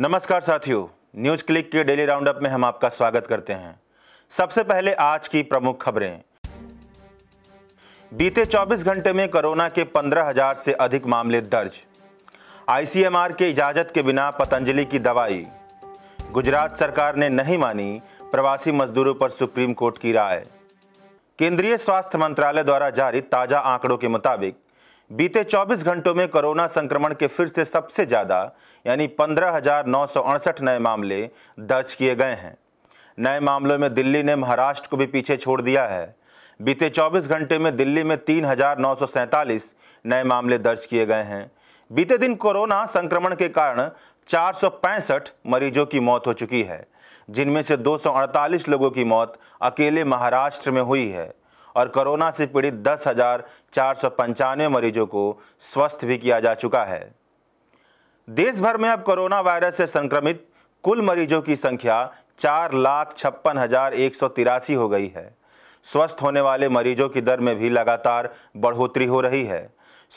नमस्कार साथियों NewsClick के डेली राउंडअप में हम आपका स्वागत करते हैं सबसे पहले आज की प्रमुख खबरें बीते 24 घंटे में कोरोना के 15,000 से अधिक मामले दर्ज आईसीएमआर के इजाजत के बिना पतंजलि की दवाई गुजरात सरकार ने नहीं मानी प्रवासी मजदूरों पर सुप्रीम कोर्ट की राय केंद्रीय स्वास्थ्य मंत्रालय द्वारा जारी ताज़ा आंकड़ों के मुताबिक बीते 24 घंटों में कोरोना संक्रमण के फिर से सबसे ज़्यादा यानी पंद्रह नए मामले दर्ज किए गए हैं नए मामलों में दिल्ली ने महाराष्ट्र को भी पीछे छोड़ दिया है बीते 24 घंटे में दिल्ली में तीन नए मामले दर्ज किए गए हैं बीते दिन कोरोना संक्रमण के कारण चार मरीजों की मौत हो चुकी है जिनमें से दो लोगों की मौत अकेले महाराष्ट्र में हुई है और कोरोना से पीड़ित दस हजार चार सौ पंचानवे मरीजों को स्वस्थ भी किया जा चुका है देश भर में अब कोरोना वायरस से संक्रमित कुल मरीजों की संख्या चार लाख छप्पन हजार एक सौ तिरासी हो गई है स्वस्थ होने वाले मरीजों की दर में भी लगातार बढ़ोतरी हो रही है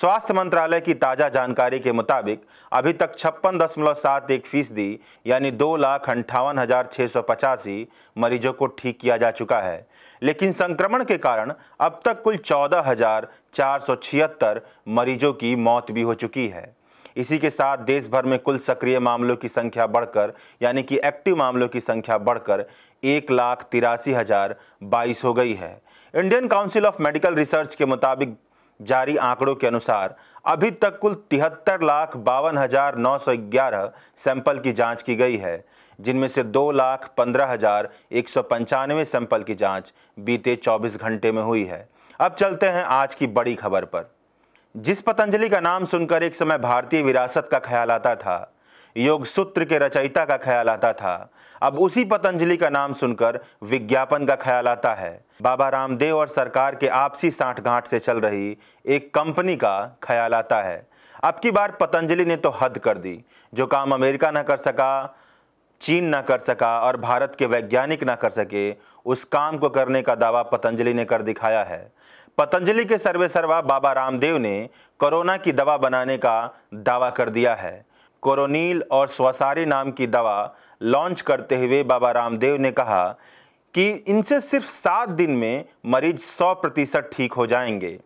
स्वास्थ्य मंत्रालय की ताज़ा जानकारी के मुताबिक अभी तक छप्पन दशमलव सात एक फीसदी यानी दो लाख अंठावन हज़ार छः सौ पचासी मरीजों को ठीक किया जा चुका है लेकिन संक्रमण के कारण अब तक कुल चौदह हज़ार चार सौ छिहत्तर मरीजों की मौत भी हो चुकी है इसी के साथ देश भर में कुल सक्रिय मामलों की संख्या बढ़कर यानी कि एक्टिव मामलों की संख्या बढ़कर एक लाख तिरासी हज़ार बाईस हो गई है Indian council of medical research के मुताबिक जारी आंकड़ों के अनुसार अभी तक कुल तिहत्तर लाख बावन हजार नौ सौ ग्यारह सैंपल की जांच की गई है जिनमें से दो लाख पंद्रह हजार एक सौ पंचानवे सैंपल की जांच बीते चौबीस घंटे में हुई है अब चलते हैं आज की बड़ी खबर पर जिस पतंजलि का नाम सुनकर एक समय भारतीय विरासत का ख्याल आता था योग सूत्र के रचयिता का ख्याल आता था अब उसी पतंजलि का नाम सुनकर विज्ञापन का ख्याल आता है बाबा रामदेव और सरकार के आपसी साठगांठ से चल रही एक कंपनी का ख्याल आता है अब की बार पतंजलि ने तो हद कर दी जो काम अमेरिका ना कर सका चीन ना कर सका और भारत के वैज्ञानिक ना कर सके उस काम को करने का दावा पतंजलि ने कर दिखाया है पतंजलि के सर्वे सर्वा बाबा रामदेव ने कोरोना की दवा बनाने का दावा कर दिया है कोरोनील और स्वसारी नाम की दवा लॉन्च करते हुए बाबा रामदेव ने कहा कि इनसे सिर्फ सात दिन में मरीज सौ प्रतिशत ठीक हो जाएंगे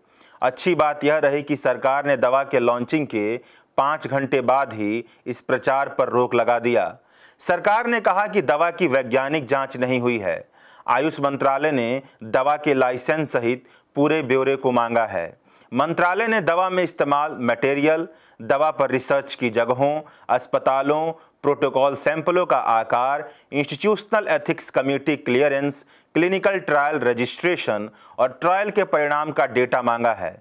अच्छी बात यह रही कि सरकार ने दवा के लॉन्चिंग के पाँच घंटे बाद ही इस प्रचार पर रोक लगा दिया सरकार ने कहा कि दवा की वैज्ञानिक जांच नहीं हुई है आयुष मंत्रालय ने दवा के लाइसेंस सहित पूरे ब्यौरे को मांगा है मंत्रालय ने दवा में इस्तेमाल मटेरियल दवा पर रिसर्च की जगहों अस्पतालों प्रोटोकॉल सैंपलों का आकार institutional ethics committee clearance clinical trial registration और ट्रायल के परिणाम का डेटा मांगा है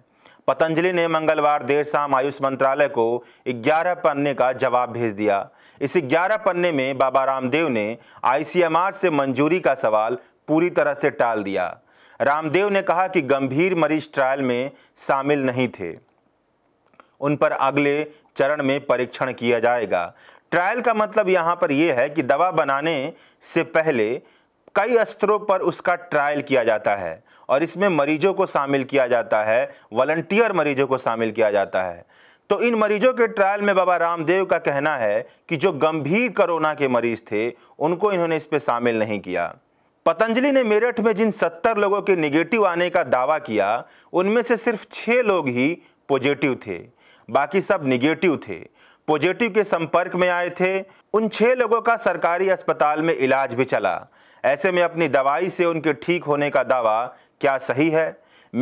पतंजलि ने मंगलवार देर शाम आयुष मंत्रालय को 11 पन्ने का जवाब भेज दिया इस 11 पन्ने में बाबा रामदेव ने आईसीएमआर से मंजूरी का सवाल पूरी तरह से टाल दिया रामदेव ने कहा कि गंभीर मरीज ट्रायल में शामिल नहीं थे उन पर अगले चरण में परीक्षण किया जाएगा ट्रायल का मतलब यहाँ पर यह है कि दवा बनाने से पहले कई स्तरों पर उसका ट्रायल किया जाता है और इसमें मरीजों को शामिल किया जाता है वॉलंटियर मरीजों को शामिल किया जाता है तो इन मरीजों के ट्रायल में बाबा रामदेव का कहना है कि जो गंभीर कोरोना के मरीज थे उनको इन्होंने इस पर शामिल नहीं किया पतंजलि ने मेरठ में जिन सत्तर लोगों के निगेटिव आने का दावा किया उनमें से सिर्फ छः लोग ही पॉजिटिव थे बाकी सब निगेटिव थे पॉजिटिव के संपर्क में आए थे उन छः लोगों का सरकारी अस्पताल में इलाज भी चला ऐसे में अपनी दवाई से उनके ठीक होने का दावा क्या सही है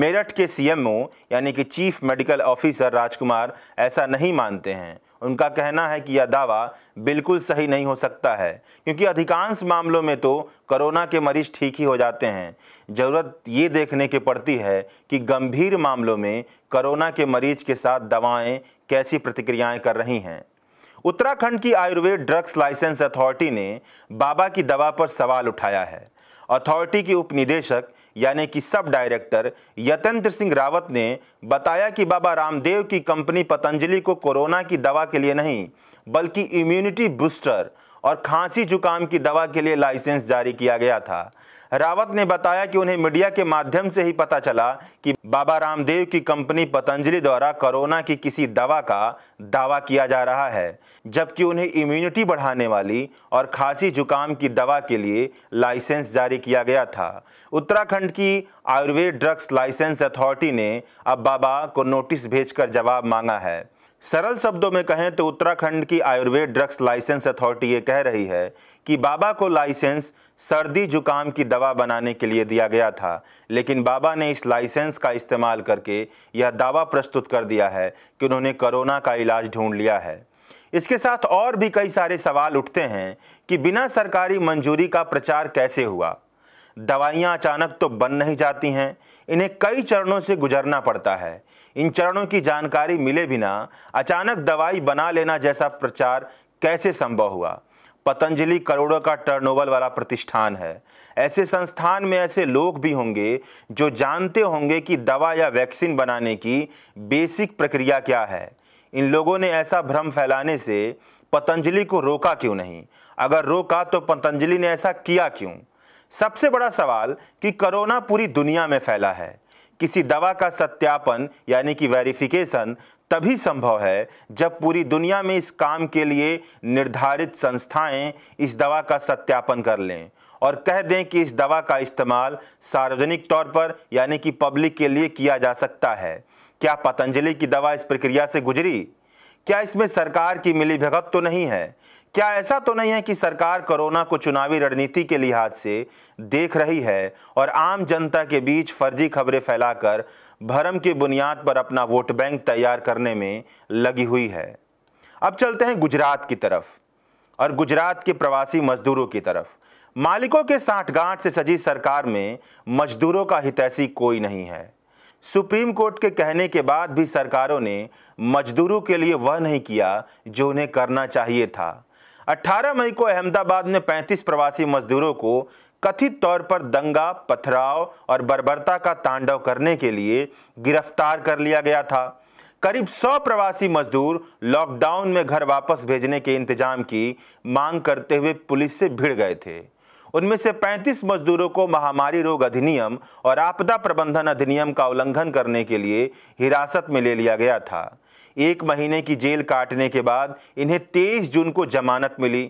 मेरठ के सीएमओ यानी कि चीफ मेडिकल ऑफिसर राजकुमार ऐसा नहीं मानते हैं उनका कहना है कि यह दावा बिल्कुल सही नहीं हो सकता है क्योंकि अधिकांश मामलों में तो कोरोना के मरीज ठीक ही हो जाते हैं ज़रूरत ये देखने की पड़ती है कि गंभीर मामलों में कोरोना के मरीज के साथ दवाएं कैसी प्रतिक्रियाएं कर रही हैं उत्तराखंड की आयुर्वेद ड्रग्स लाइसेंस अथॉरिटी ने बाबा की दवा पर सवाल उठाया है अथॉरिटी के उपनिदेशक यानी कि सब डायरेक्टर यतेंद्र सिंह रावत ने बताया कि बाबा रामदेव की कंपनी पतंजलि को कोरोना की दवा के लिए नहीं बल्कि इम्यूनिटी बूस्टर और खांसी जुकाम की दवा के लिए लाइसेंस जारी किया गया था रावत ने बताया कि उन्हें मीडिया के माध्यम से ही पता चला कि बाबा रामदेव की कंपनी पतंजलि द्वारा कोरोना की किसी दवा का दावा किया जा रहा है जबकि उन्हें इम्यूनिटी बढ़ाने वाली और खांसी जुकाम की दवा के लिए लाइसेंस जारी किया गया था उत्तराखंड की आयुर्वेद ड्रग्स लाइसेंस अथॉरिटी ने अब बाबा को नोटिस भेजकर जवाब मांगा है सरल शब्दों में कहें तो उत्तराखंड की आयुर्वेद ड्रग्स लाइसेंस अथॉरिटी ये कह रही है कि बाबा को लाइसेंस सर्दी जुकाम की दवा बनाने के लिए दिया गया था लेकिन बाबा ने इस लाइसेंस का इस्तेमाल करके यह दावा प्रस्तुत कर दिया है कि उन्होंने कोरोना का इलाज ढूंढ लिया है इसके साथ और भी कई सारे सवाल उठते हैं कि बिना सरकारी मंजूरी का प्रचार कैसे हुआ दवाइयाँ अचानक तो बन नहीं जाती हैं इन्हें कई चरणों से गुजरना पड़ता है इन चरणों की जानकारी मिले बिना अचानक दवाई बना लेना जैसा प्रचार कैसे संभव हुआ पतंजलि करोड़ों का टर्नओवर वाला प्रतिष्ठान है ऐसे संस्थान में ऐसे लोग भी होंगे जो जानते होंगे कि दवा या वैक्सीन बनाने की बेसिक प्रक्रिया क्या है इन लोगों ने ऐसा भ्रम फैलाने से पतंजलि को रोका क्यों नहीं अगर रोका तो पतंजलि ने ऐसा किया क्यों सबसे बड़ा सवाल कि कोरोना पूरी दुनिया में फैला है किसी दवा का सत्यापन यानी कि वेरिफिकेशन तभी संभव है जब पूरी दुनिया में इस काम के लिए निर्धारित संस्थाएं इस दवा का सत्यापन कर लें और कह दें कि इस दवा का इस्तेमाल सार्वजनिक तौर पर यानी कि पब्लिक के लिए किया जा सकता है क्या पतंजलि की दवा इस प्रक्रिया से गुजरी क्या इसमें सरकार की मिलीभगत तो नहीं है क्या ऐसा तो नहीं है कि सरकार कोरोना को चुनावी रणनीति के लिहाज से देख रही है और आम जनता के बीच फर्जी खबरें फैलाकर भरम की बुनियाद पर अपना वोट बैंक तैयार करने में लगी हुई है अब चलते हैं गुजरात की तरफ और गुजरात के प्रवासी मजदूरों की तरफ मालिकों के साठगांठ से सजी सरकार में मजदूरों का हितैषी कोई नहीं है सुप्रीम कोर्ट के कहने के बाद भी सरकारों ने मजदूरों के लिए वह नहीं किया जो उन्हें करना चाहिए था 18 मई को अहमदाबाद में 35 प्रवासी मजदूरों को कथित तौर पर दंगा पथराव और बर्बरता का तांडव करने के लिए गिरफ्तार कर लिया गया था करीब 100 प्रवासी मजदूर लॉकडाउन में घर वापस भेजने के इंतजाम की मांग करते हुए पुलिस से भिड़ गए थे उनमें से 35 मजदूरों को महामारी रोग अधिनियम और आपदा प्रबंधन अधिनियम का उल्लंघन करने के लिए हिरासत में ले लिया गया था एक महीने की जेल काटने के बाद इन्हें तेईस जून को जमानत मिली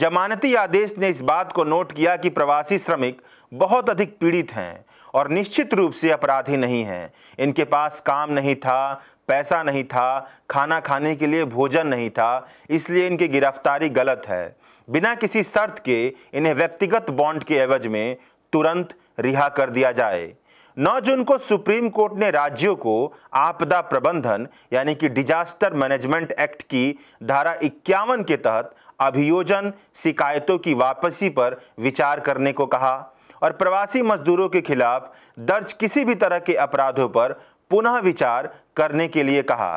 जमानती आदेश ने इस बात को नोट किया कि प्रवासी श्रमिक बहुत अधिक पीड़ित हैं और निश्चित रूप से अपराधी नहीं हैं इनके पास काम नहीं था पैसा नहीं था खाना खाने के लिए भोजन नहीं था इसलिए इनकी गिरफ्तारी गलत है बिना किसी शर्त के इन्हें व्यक्तिगत बॉन्ड के एवज में तुरंत रिहा कर दिया जाए 9 जून को सुप्रीम कोर्ट ने राज्यों को आपदा प्रबंधन यानी कि डिजास्टर मैनेजमेंट एक्ट की धारा इक्यावन के तहत अभियोजन शिकायतों की वापसी पर विचार करने को कहा और प्रवासी मजदूरों के खिलाफ दर्ज किसी भी तरह के अपराधों पर पुनः विचार करने के लिए कहा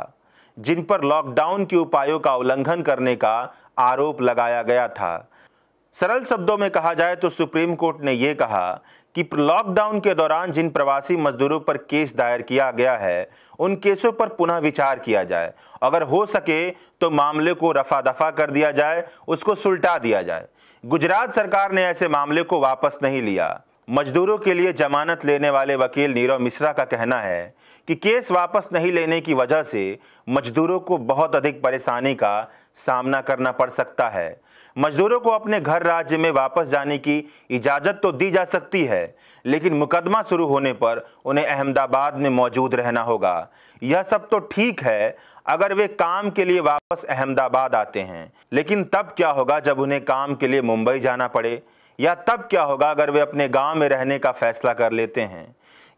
जिन पर लॉकडाउन के उपायों का उल्लंघन करने का आरोप लगाया गया था सरल शब्दों में कहा जाए तो सुप्रीम कोर्ट ने यह कहा कि लॉकडाउन के दौरान जिन प्रवासी मजदूरों पर केस दायर किया गया है उन केसों पर पुनः विचार किया जाए अगर हो सके तो मामले को रफा दफा कर दिया जाए उसको सुलटा दिया जाए गुजरात सरकार ने ऐसे मामले को वापस नहीं लिया मजदूरों के लिए जमानत लेने वाले वकील नीरव मिश्रा का कहना है कि केस वापस नहीं लेने की वजह से मजदूरों को बहुत अधिक परेशानी का सामना करना पड़ सकता है मजदूरों को अपने घर राज्य में वापस जाने की इजाज़त तो दी जा सकती है लेकिन मुकदमा शुरू होने पर उन्हें अहमदाबाद में मौजूद रहना होगा यह सब तो ठीक है अगर वे काम के लिए वापस अहमदाबाद आते हैं लेकिन तब क्या होगा जब उन्हें काम के लिए मुंबई जाना पड़े या तब क्या होगा अगर वे अपने गांव में रहने का फैसला कर लेते हैं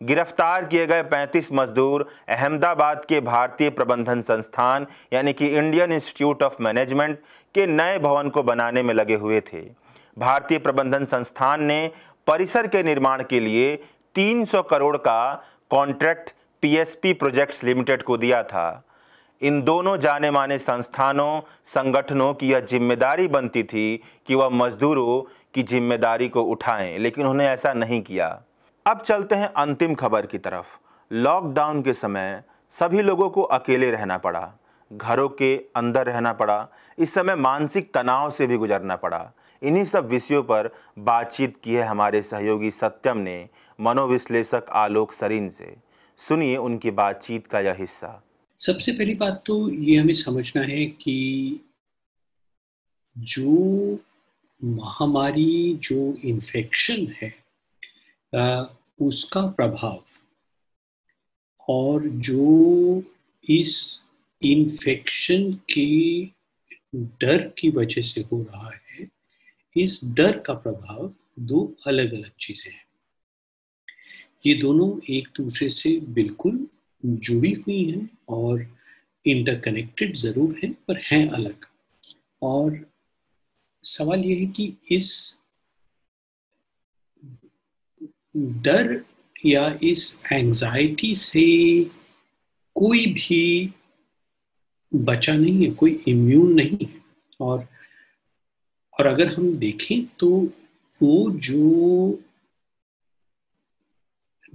गिरफ्तार किए गए 35 मजदूर अहमदाबाद के भारतीय प्रबंधन संस्थान यानी कि इंडियन इंस्टीट्यूट ऑफ मैनेजमेंट के नए भवन को बनाने में लगे हुए थे भारतीय प्रबंधन संस्थान ने परिसर के निर्माण के लिए 300 करोड़ का कॉन्ट्रैक्ट पीएसपी प्रोजेक्ट्स लिमिटेड को दिया था इन दोनों जाने माने संस्थानों संगठनों की यह जिम्मेदारी बनती थी कि वह मजदूरों की जिम्मेदारी को उठाएं लेकिन उन्होंने ऐसा नहीं किया अब चलते हैं अंतिम खबर की तरफ लॉकडाउन के समय सभी लोगों को अकेले रहना पड़ा घरों के अंदर रहना पड़ा इस समय मानसिक तनाव से भी गुजरना पड़ा इन्हीं सब विषयों पर बातचीत की है हमारे सहयोगी सत्यम ने मनोविश्लेषक आलोक सरीन से सुनिए उनकी बातचीत का यह हिस्सा सबसे पहली बात तो ये हमें समझना है कि जो महामारी जो इन्फेक्शन है उसका प्रभाव और जो इस इन्फेक्शन के डर की वजह से हो रहा है इस डर का प्रभाव दो अलग अलग चीजें हैं ये दोनों एक दूसरे से बिल्कुल जुड़ी हुई हैं और इंटरकनेक्टेड जरूर हैं पर हैं अलग और सवाल यह है कि इस डर या इस एंजाइटी से कोई भी बचा नहीं है कोई इम्यून नहीं है और और अगर हम देखें तो वो जो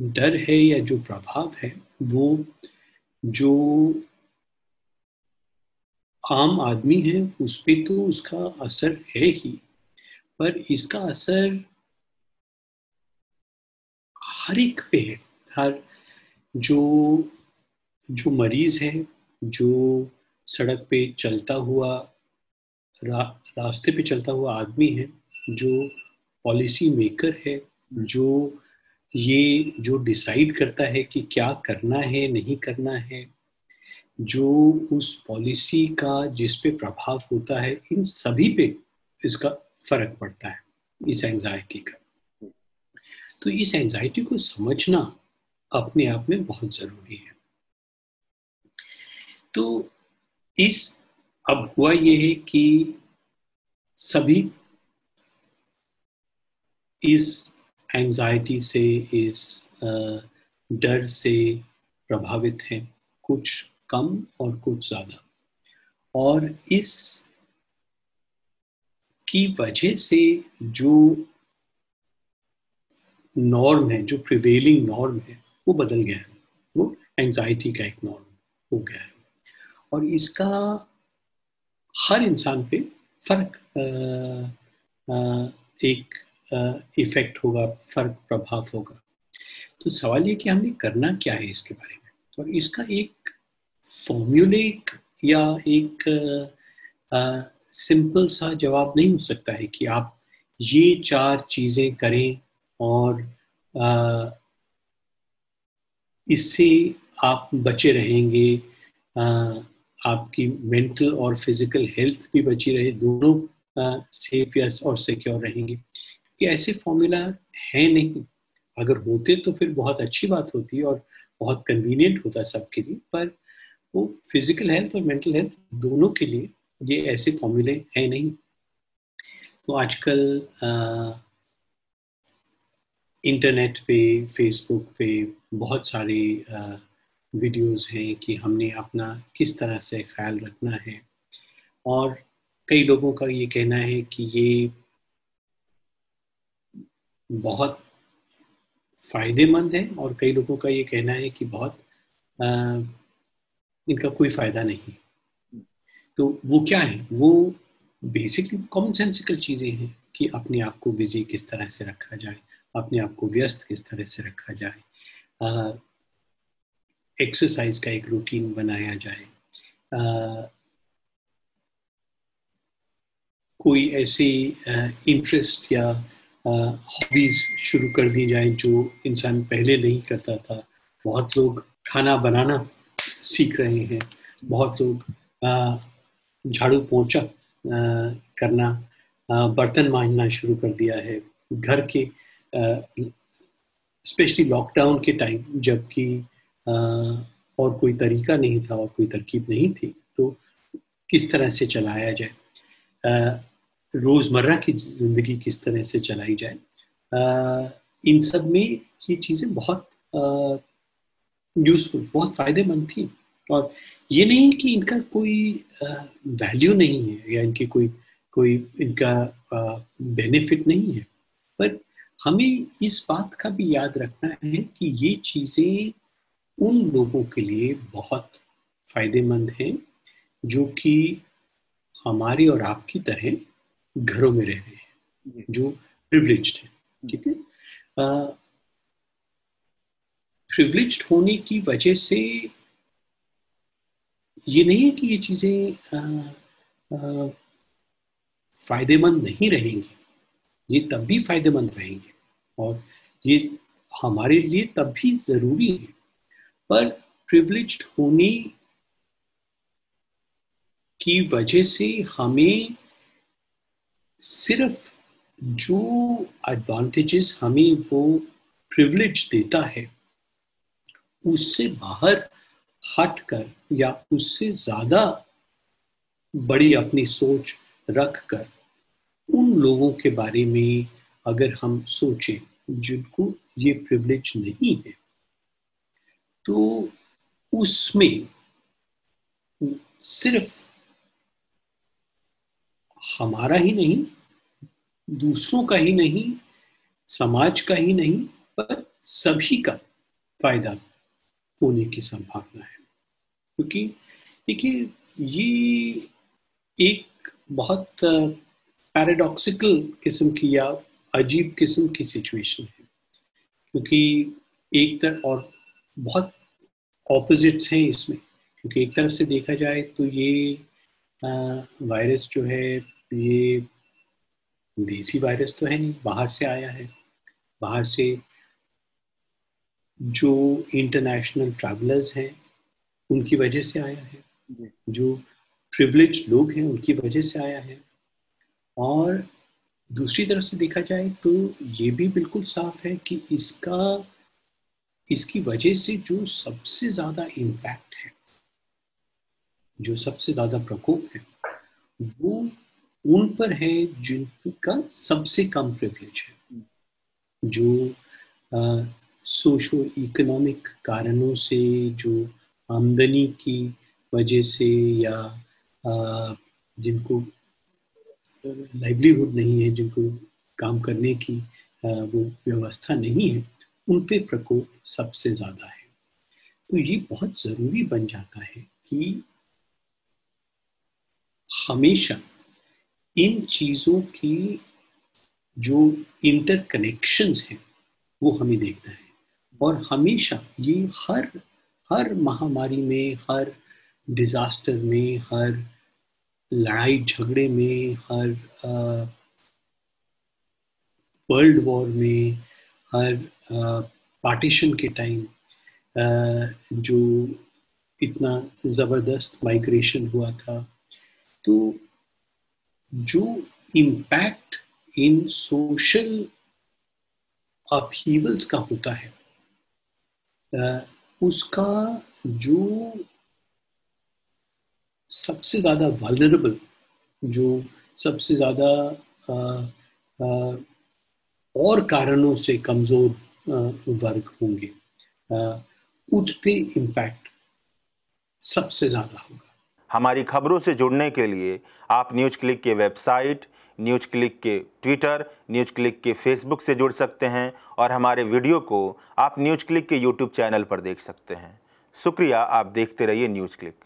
डर है या जो प्रभाव है वो जो आम आदमी है उस पर तो उसका असर है ही पर इसका असर हर एक पे है हर जो जो मरीज है जो सड़क पे चलता हुआ रा, रास्ते पे चलता हुआ आदमी है जो पॉलिसी मेकर है जो ये जो डिसाइड करता है कि क्या करना है नहीं करना है जो उस पॉलिसी का जिस पे प्रभाव होता है इन सभी पे इसका फर्क पड़ता है इस एंजाइटी का तो इस एंजाइटी को समझना अपने आप में बहुत जरूरी है तो इस अब हुआ यह है कि सभी इस एंजाइटी से इस डर से प्रभावित हैं कुछ कम और कुछ ज़्यादा और इस की वजह से जो नॉर्म है जो प्रिवेलिंग नॉर्म है वो बदल गया है वो एंजाइटी का एक नॉर्म हो गया है और इसका हर इंसान पे फर्क एक इफेक्ट होगा फर्क प्रभाव होगा तो सवाल ये कि हमने करना क्या है इसके बारे में और इसका एक फॉर्म्यूलिक या एक सिंपल सा जवाब नहीं हो सकता है कि आप ये चार चीज़ें करें और इससे आप बचे रहेंगे आ, आपकी मेंटल और फिजिकल हेल्थ भी बची रहे दोनों सेफ या और सिक्योर रहेंगे क्योंकि ऐसे फॉर्मूला है नहीं अगर होते तो फिर बहुत अच्छी बात होती और बहुत कन्वीनियंट होता सबके लिए पर तो फिजिकल हेल्थ और मेंटल हेल्थ दोनों के लिए ये ऐसे फॉर्मूले हैं नहीं तो आजकल इंटरनेट पे फेसबुक पे बहुत सारे वीडियोस हैं कि हमने अपना किस तरह से ख्याल रखना है और कई लोगों का ये कहना है कि ये बहुत फ़ायदेमंद है और कई लोगों का ये कहना है कि बहुत आ, इनका कोई फायदा नहीं तो वो क्या है वो बेसिकली कॉमन सेंसिकल चीज़ें हैं कि अपने आप को बिजी किस तरह से रखा जाए अपने आप को व्यस्त किस तरह से रखा जाए एक्सरसाइज का एक रूटीन बनाया जाए आ, कोई ऐसी इंटरेस्ट या हॉबीज शुरू कर दी जाए जो इंसान पहले नहीं करता था बहुत लोग खाना बनाना सीख रहे हैं बहुत लोग झाड़ू पोछा करना बर्तन मांजना शुरू कर दिया है घर के स्पेशली लॉकडाउन के टाइम जबकि और कोई तरीका नहीं था और कोई तरकीब नहीं थी तो किस तरह से चलाया जाए रोज़मर्रा की ज़िंदगी किस तरह से चलाई जाए इन सब में ये चीज़ें बहुत यूजफुल बहुत फ़ायदेमंद थी और ये नहीं कि इनका कोई वैल्यू नहीं है या इनकी कोई कोई इनका बेनिफिट नहीं है पर हमें इस बात का भी याद रखना है कि ये चीज़ें उन लोगों के लिए बहुत फ़ायदेमंद हैं जो कि हमारी और आपकी तरह घरों में रह रहे हैं जो प्रिवलेज्ड हैं ठीक है प्रिवलिज होने की वजह से ये नहीं है कि ये चीज़ें फायदेमंद नहीं रहेंगी ये तब भी फायदेमंद रहेंगे और ये हमारे लिए तब भी ज़रूरी है पर प्रिविलेज्ड होने की वजह से हमें सिर्फ जो एडवांटेजेस हमें वो प्रिवलिज देता है उससे बाहर हट कर या उससे ज्यादा बड़ी अपनी सोच रख कर उन लोगों के बारे में अगर हम सोचें जिनको ये प्रिविलेज नहीं है तो उसमें सिर्फ हमारा ही नहीं दूसरों का ही नहीं समाज का ही नहीं पर सभी का फायदा होने की संभावना है क्योंकि देखिए ये एक बहुत पैराडॉक्सिकल किस्म की या अजीब किस्म की सिचुएशन है क्योंकि एक तरफ और बहुत ऑपोजिट्स हैं इसमें क्योंकि एक तरफ से देखा जाए तो ये वायरस जो है ये देसी वायरस तो है नहीं बाहर से आया है बाहर से जो इंटरनेशनल ट्रैवलर्स हैं उनकी वजह से आया है जो प्रिविलेज लोग हैं उनकी वजह से आया है और दूसरी तरफ से देखा जाए तो ये भी बिल्कुल साफ है कि इसका इसकी वजह से जो सबसे ज़्यादा इम्पैक्ट है जो सबसे ज़्यादा प्रकोप है वो उन पर है जिनका सबसे कम प्रिविलेज है जो सोशो इकोनॉमिक कारणों से जो आमदनी की वजह से या जिनको लाइवलीहुड नहीं है जिनको काम करने की वो व्यवस्था नहीं है उन पे प्रकोप सबसे ज़्यादा है तो ये बहुत ज़रूरी बन जाता है कि हमेशा इन चीज़ों की जो इंटरकनेक्शंस हैं वो हमें देखना है और हमेशा ये हर हर महामारी में हर डिज़ास्टर में हर लड़ाई झगड़े में हर वर्ल्ड वॉर में हर पार्टीशन के टाइम जो इतना ज़बरदस्त माइग्रेशन हुआ था तो जो इम्पैक्ट इन सोशल अपहीवल्स का होता है उसका जो सबसे ज़्यादा वालनरेबल जो सबसे ज़्यादा और कारणों से कमज़ोर वर्ग होंगे उस पर इम्पैक्ट सबसे ज़्यादा होगा हमारी खबरों से जुड़ने के लिए आप न्यूज क्लिक के वेबसाइट न्यूज क्लिक के ट्विटर न्यूज क्लिक के फेसबुक से जुड़ सकते हैं और हमारे वीडियो को आप न्यूज क्लिक के यूट्यूब चैनल पर देख सकते हैं शुक्रिया आप देखते रहिए न्यूज क्लिक